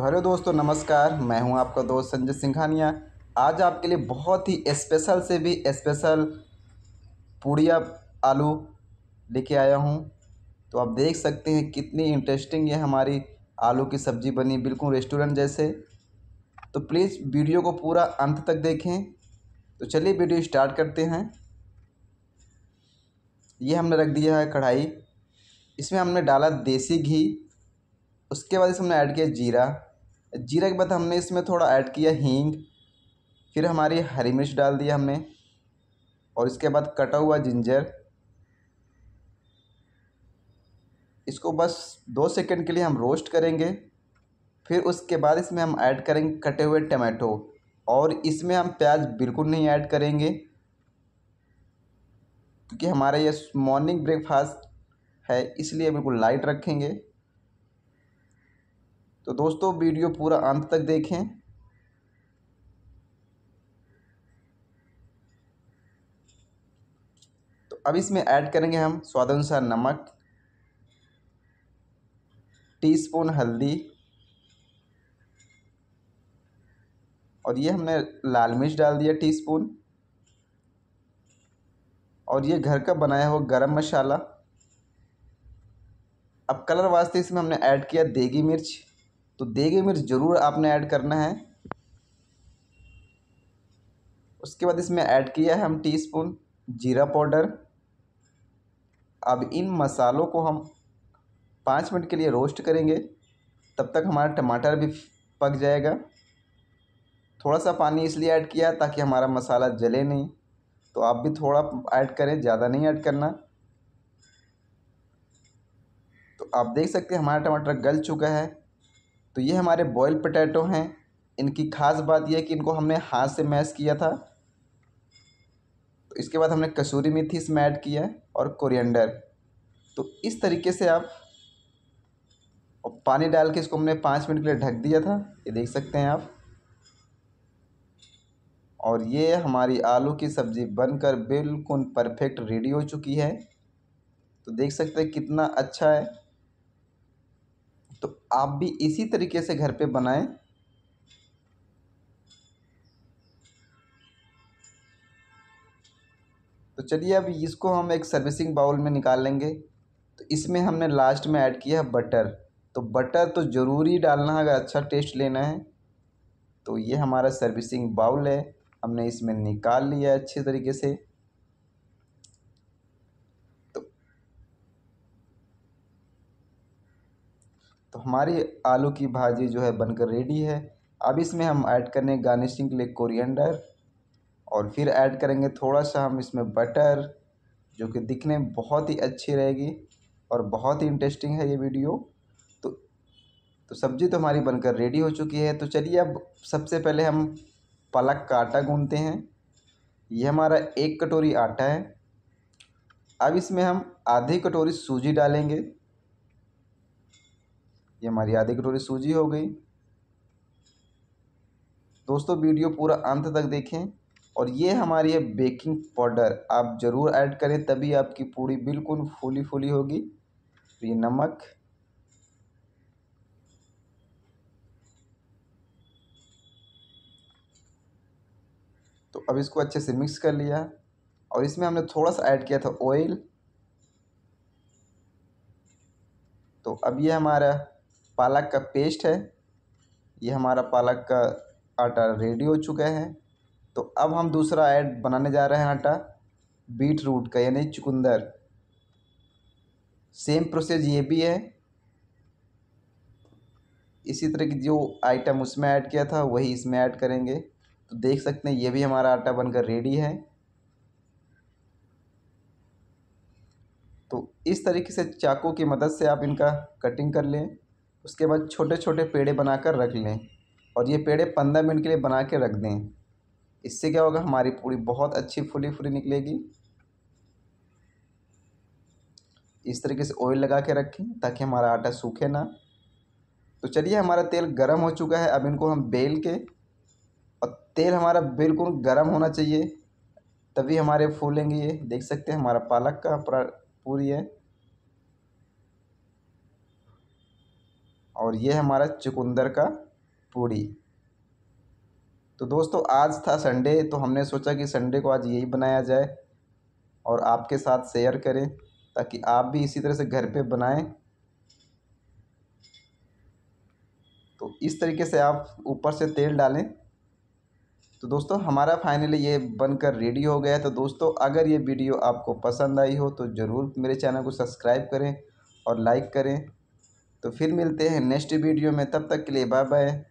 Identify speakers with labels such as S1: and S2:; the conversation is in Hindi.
S1: तो हेलो दोस्तों नमस्कार मैं हूं आपका दोस्त संजय सिंघानिया आज आपके लिए बहुत ही स्पेशल से भी स्पेशल पूड़िया आलू लेके आया हूं तो आप देख सकते हैं कितनी इंटरेस्टिंग ये हमारी आलू की सब्ज़ी बनी बिल्कुल रेस्टोरेंट जैसे तो प्लीज़ वीडियो को पूरा अंत तक देखें तो चलिए वीडियो स्टार्ट करते हैं ये हमने रख दिया है कढ़ाई इसमें हमने डाला देसी घी उसके बाद इसमें हमने ऐड किया जीरा जीरा के बाद हमने इसमें थोड़ा ऐड किया हींग फिर हमारी हरी मिर्च डाल दिया हमने और इसके बाद कटा हुआ जिंजर इसको बस दो सेकंड के लिए हम रोस्ट करेंगे फिर उसके बाद इसमें हम ऐड करेंगे कटे हुए टमाटो और इसमें हम प्याज बिल्कुल नहीं ऐड करेंगे क्योंकि हमारा ये मॉर्निंग ब्रेकफास्ट है इसलिए बिल्कुल लाइट रखेंगे तो दोस्तों वीडियो पूरा अंत तक देखें तो अब इसमें ऐड करेंगे हम स्वादानुसार नमक टीस्पून हल्दी और ये हमने लाल मिर्च डाल दिया टीस्पून और ये घर का बनाया हुआ गरम मसाला अब कलर वास्ते इसमें हमने ऐड किया देगी मिर्च तो देगी मिर्च ज़रूर आपने ऐड करना है उसके बाद इसमें ऐड किया है हम टीस्पून जीरा पाउडर अब इन मसालों को हम पाँच मिनट के लिए रोस्ट करेंगे तब तक हमारा टमाटर भी पक जाएगा थोड़ा सा पानी इसलिए ऐड किया ताकि हमारा मसाला जले नहीं तो आप भी थोड़ा ऐड करें ज़्यादा नहीं ऐड करना तो आप देख सकते हैं हमारा टमाटर गल चुका है तो ये हमारे बॉयल पटैटो हैं इनकी खास बात यह कि इनको हमने हाथ से मैश किया था तो इसके बाद हमने कसूरी मेथी इसमें ऐड किया और कोरिएंडर तो इस तरीके से आप और पानी डाल के इसको हमने पाँच मिनट के लिए ढक दिया था ये देख सकते हैं आप और ये हमारी आलू की सब्ज़ी बनकर बिल्कुल परफेक्ट रेडी हो चुकी है तो देख सकते हैं कितना अच्छा है आप भी इसी तरीके से घर पे बनाएं तो चलिए अब इसको हम एक सर्विसिंग बाउल में निकाल लेंगे तो इसमें हमने लास्ट में ऐड किया है बटर तो बटर तो ज़रूरी डालना है अगर अच्छा टेस्ट लेना है तो ये हमारा सर्विसिंग बाउल है हमने इसमें निकाल लिया अच्छे तरीके से तो हमारी आलू की भाजी जो है बनकर रेडी है अब इसमें हम ऐड करने गार्निशिंग के लिए कोरिएंडर और फिर ऐड करेंगे थोड़ा सा हम इसमें बटर जो कि दिखने में बहुत ही अच्छी रहेगी और बहुत ही इंटरेस्टिंग है ये वीडियो तो तो सब्ज़ी तो हमारी बनकर रेडी हो चुकी है तो चलिए अब सबसे पहले हम पालक का आटा गूंदते हैं ये हमारा एक कटोरी आटा है अब इसमें हम आधी कटोरी सूजी डालेंगे ये हमारी आधी कटोरी सूजी हो गई दोस्तों वीडियो पूरा अंत तक देखें और ये हमारी है बेकिंग पाउडर आप ज़रूर ऐड करें तभी आपकी पूड़ी बिल्कुल फूली फूली होगी तो ये नमक तो अब इसको अच्छे से मिक्स कर लिया और इसमें हमने थोड़ा सा ऐड किया था ऑयल तो अब ये हमारा पालक का पेस्ट है ये हमारा पालक का आटा रेडी हो चुका है तो अब हम दूसरा ऐड बनाने जा रहे हैं आटा बीट रूट का यानी चुकंदर सेम प्रोसेस ये भी है इसी तरह की जो आइटम उसमें ऐड किया था वही इसमें ऐड करेंगे तो देख सकते हैं ये भी हमारा आटा बनकर रेडी है तो इस तरीके से चाकू की मदद से आप इनका कटिंग कर लें उसके बाद छोटे छोटे पेड़े बना कर रख लें और ये पेड़े पंद्रह मिनट के लिए बना के रख दें इससे क्या होगा हमारी पूड़ी बहुत अच्छी फूली फूली निकलेगी इस तरीके से ऑयल लगा के रखें ताकि हमारा आटा सूखे ना तो चलिए हमारा तेल गर्म हो चुका है अब इनको हम बेल के और तेल हमारा बिल्कुल गर्म होना चाहिए तभी हमारे फूलेंगे ये देख सकते हैं हमारा पालक का पूरी है और ये हमारा चुकंदर का पूड़ी तो दोस्तों आज था संडे तो हमने सोचा कि संडे को आज यही बनाया जाए और आपके साथ शेयर करें ताकि आप भी इसी तरह से घर पे बनाएं तो इस तरीके से आप ऊपर से तेल डालें तो दोस्तों हमारा फाइनली ये बनकर रेडी हो गया तो दोस्तों अगर ये वीडियो आपको पसंद आई हो तो ज़रूर मेरे चैनल को सब्सक्राइब करें और लाइक करें तो फिर मिलते हैं नेक्स्ट वीडियो में तब तक के लिए बाय बाय